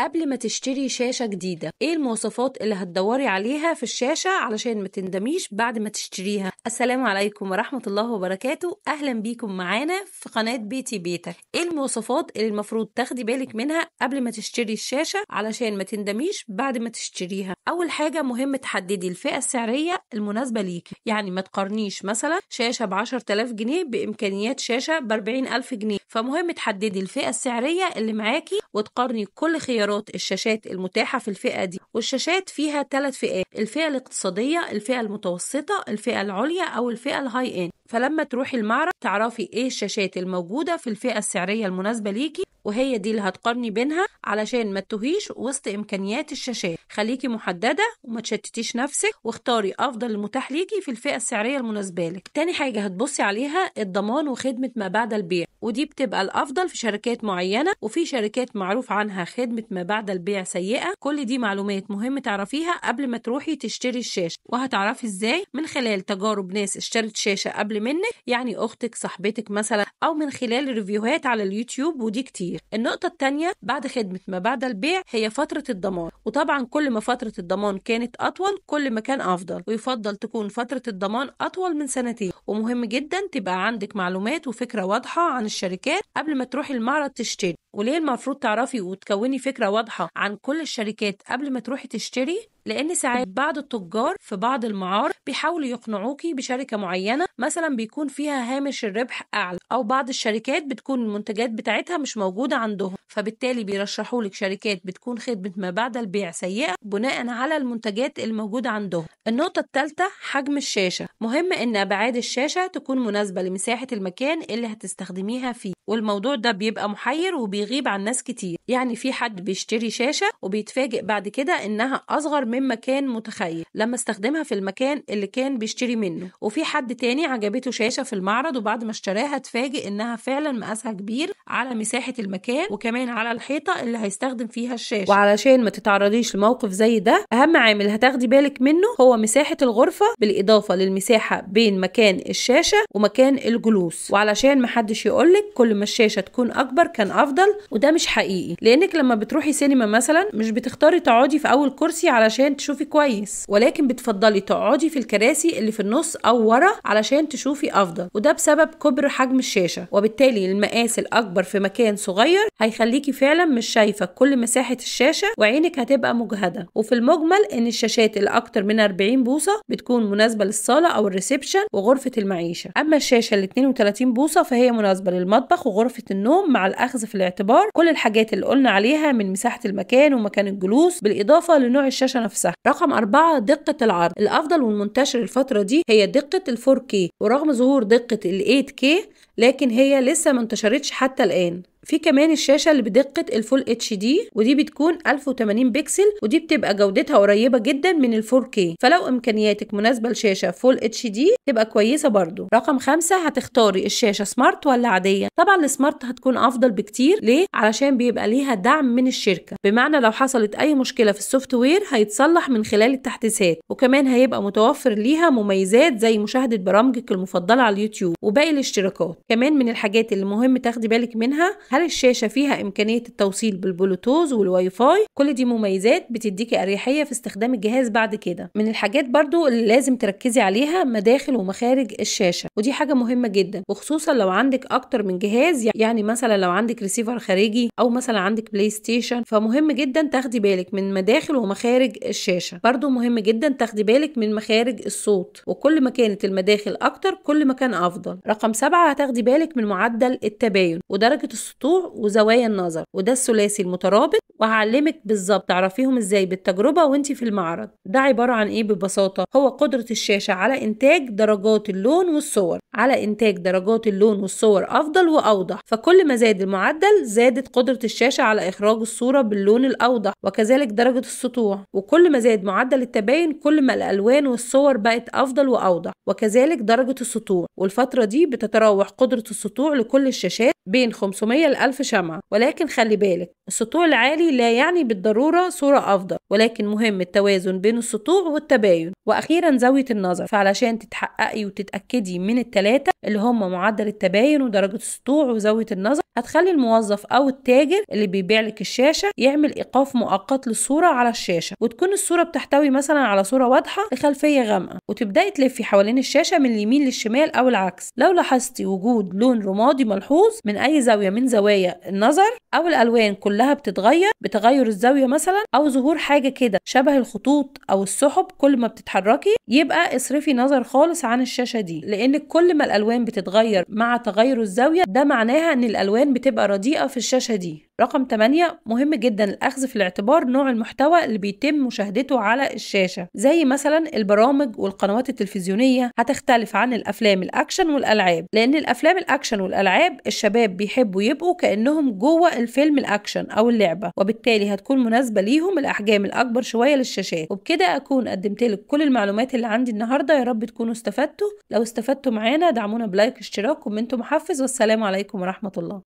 قبل ما تشتري شاشة جديدة ايه المواصفات اللي هتدوري عليها في الشاشة علشان ما تندميش بعد ما تشتريها السلام عليكم ورحمة الله وبركاته اهلا بيكم معانا في قناة بيتي بيتك ايه المواصفات اللي المفروض تاخدي بالك منها قبل ما تشتري الشاشة علشان ما تندميش بعد ما تشتريها اول حاجة مهم تحددي الفئة السعرية المناسبة ليكي يعني ما تقارنيش مثلا شاشة ب 10000 جنيه بامكانيات شاشة ب 40000 جنيه فمهم تحددي الفئة السعرية اللي معاكي وتقارني كل خيارات اختيارات الشاشات المتاحة في الفئة دي والشاشات فيها ثلاث فئات الفئة الاقتصادية الفئة المتوسطة الفئة العليا أو الفئة الهاي إند فلما تروحي المعرض تعرفي ايه الشاشات الموجوده في الفئه السعريه المناسبه ليكي وهي دي اللي هتقارني بينها علشان ما تتوهيش وسط امكانيات الشاشات خليكي محدده وما تشتتيش نفسك واختاري افضل المتاح ليكي في الفئه السعريه المناسبه لك تاني حاجه هتبصي عليها الضمان وخدمه ما بعد البيع ودي بتبقى الافضل في شركات معينه وفي شركات معروف عنها خدمه ما بعد البيع سيئه كل دي معلومات مهم تعرفيها قبل ما تروحي تشتري الشاشه وهتعرفي ازاي من خلال تجارب ناس اشترت شاشه قبل منك يعني اختك صاحبتك مثلا او من خلال ريفيوهات على اليوتيوب ودي كتير النقطه الثانيه بعد خدمه ما بعد البيع هي فتره الضمان وطبعا كل ما فتره الضمان كانت اطول كل ما كان افضل ويفضل تكون فتره الضمان اطول من سنتين ومهم جدا تبقى عندك معلومات وفكره واضحه عن الشركات قبل ما تروحي المعرض تشتري وليه المفروض تعرفي وتكوني فكرة واضحة عن كل الشركات قبل ما تروحي تشتري لأن ساعات بعض التجار في بعض المعار بيحاولوا يقنعوكي بشركة معينة مثلا بيكون فيها هامش الربح أعلى أو بعض الشركات بتكون المنتجات بتاعتها مش موجودة عندهم فبالتالي بيرشحوا لك شركات بتكون خدمة ما بعد البيع سيئة بناء على المنتجات الموجودة عندهم النقطة الثالثة حجم الشاشة مهم إن أبعاد الشاشة تكون مناسبة لمساحة المكان اللي هتستخدميها فيه والموضوع ده بيبقى محير وبي بيغيب عن ناس كتير يعني في حد بيشتري شاشة وبيتفاجئ بعد كده إنها أصغر مما كان متخيل لما استخدمها في المكان اللي كان بيشتري منه وفي حد تاني عجبته شاشة في المعرض وبعد ما اشتراها اتفاجئ إنها فعلا مقاسها كبير على مساحة المكان وكمان على الحيطة اللي هيستخدم فيها الشاشة وعلشان ما تتعرضيش لموقف زي ده أهم عامل هتاخدي بالك منه هو مساحة الغرفة بالإضافة للمساحة بين مكان الشاشة ومكان الجلوس وعلشان محدش يقولك كل ما الشاشة تكون أكبر كان أفضل بيحصل وده مش حقيقي لانك لما بتروحي سينما مثلا مش بتختاري تقعدي في اول كرسي علشان تشوفي كويس ولكن بتفضلي تقعدي في الكراسي اللي في النص او ورا علشان تشوفي افضل وده بسبب كبر حجم الشاشه وبالتالي المقاس الاكبر في مكان صغير هيخليكي فعلا مش شايفه كل مساحه الشاشه وعينك هتبقى مجهده وفي المجمل ان الشاشات الاكتر من 40 بوصه بتكون مناسبه للصاله او الريسبشن وغرفه المعيشه اما الشاشه ال 32 بوصه فهي مناسبه للمطبخ وغرفه النوم مع الاخذ في الاعتبار الاعتبار كل الحاجات اللي قلنا عليها من مساحة المكان ومكان الجلوس بالإضافة لنوع الشاشة نفسها رقم أربعة دقة العرض الأفضل والمنتشر الفترة دي هي دقة ال 4K ورغم ظهور دقة ال 8K لكن هي لسه ما انتشرتش حتى الآن في كمان الشاشه اللي بدقه الفول اتش دي ودي بتكون 1080 بكسل ودي بتبقى جودتها قريبه جدا من ال 4 فلو امكانياتك مناسبه لشاشه فول اتش دي تبقى كويسه برضو رقم خمسة هتختاري الشاشه سمارت ولا عاديه طبعا السمارت هتكون افضل بكتير ليه علشان بيبقى ليها دعم من الشركه بمعنى لو حصلت اي مشكله في السوفت وير هيتصلح من خلال التحديثات وكمان هيبقى متوفر ليها مميزات زي مشاهده برامجك المفضله على اليوتيوب وباقي الاشتراكات كمان من الحاجات اللي مهم تاخدي بالك منها هل الشاشة فيها إمكانية التوصيل بالبلوتوز والواي فاي كل دي مميزات بتديكي أريحية في استخدام الجهاز بعد كده من الحاجات برضو اللي لازم تركزي عليها مداخل ومخارج الشاشة ودي حاجة مهمة جدا وخصوصا لو عندك أكتر من جهاز يعني مثلا لو عندك ريسيفر خارجي أو مثلا عندك بلاي ستيشن فمهم جدا تاخدي بالك من مداخل ومخارج الشاشة برضو مهم جدا تاخدي بالك من مخارج الصوت وكل ما كانت المداخل أكتر كل ما كان أفضل رقم سبعة هتاخدي بالك من معدل التباين ودرجة السطوع الموضوع وزوايا النظر وده الثلاثي المترابط وهعلمك بالظبط تعرفيهم ازاي بالتجربه وانت في المعرض ده عباره عن ايه ببساطه هو قدره الشاشه على انتاج درجات اللون والصور على انتاج درجات اللون والصور افضل واوضح فكل ما زاد المعدل زادت قدره الشاشه على اخراج الصوره باللون الاوضح وكذلك درجه السطوع وكل ما زاد معدل التباين كل ما الالوان والصور بقت افضل واوضح وكذلك درجه السطوع والفتره دي بتتراوح قدره السطوع لكل الشاشات بين 500 ل 1000 شمعة ولكن خلي بالك السطوع العالي لا يعني بالضرورة صورة أفضل ولكن مهم التوازن بين السطوع والتباين وأخيرا زاوية النظر فعلشان تتحققي وتتأكدي من التلاتة اللي هم معدل التباين ودرجة السطوع وزاوية النظر هتخلي الموظف أو التاجر اللي بيبيع لك الشاشة يعمل إيقاف مؤقت للصورة على الشاشة وتكون الصورة بتحتوي مثلا على صورة واضحة لخلفية غامقة وتبدأي تلفي حوالين الشاشة من اليمين للشمال أو العكس لو لاحظتي وجود لون رمادي ملحوظ من من أي زاوية من زوايا النظر أو الألوان كلها بتتغير بتغير الزاوية مثلا أو ظهور حاجة كده شبه الخطوط أو السحب كل ما بتتحركي يبقى اصرفي نظر خالص عن الشاشة دي لأن كل ما الألوان بتتغير مع تغير الزاوية ده معناها إن الألوان بتبقى رديئة في الشاشة دي رقم 8 مهم جدا الأخذ في الاعتبار نوع المحتوى اللي بيتم مشاهدته على الشاشة زي مثلا البرامج والقنوات التلفزيونية هتختلف عن الأفلام الأكشن والألعاب لأن الأفلام الأكشن والألعاب الشباب بيحبوا يبقوا كأنهم جوه الفيلم الأكشن أو اللعبة وبالتالي هتكون مناسبة ليهم الأحجام الأكبر شوية للشاشات وبكده أكون قدمت لك كل المعلومات اللي عندي النهاردة يا رب تكونوا استفدتوا لو استفدتوا معانا دعمونا بلايك اشتراك كومنت محفز والسلام عليكم ورحمة الله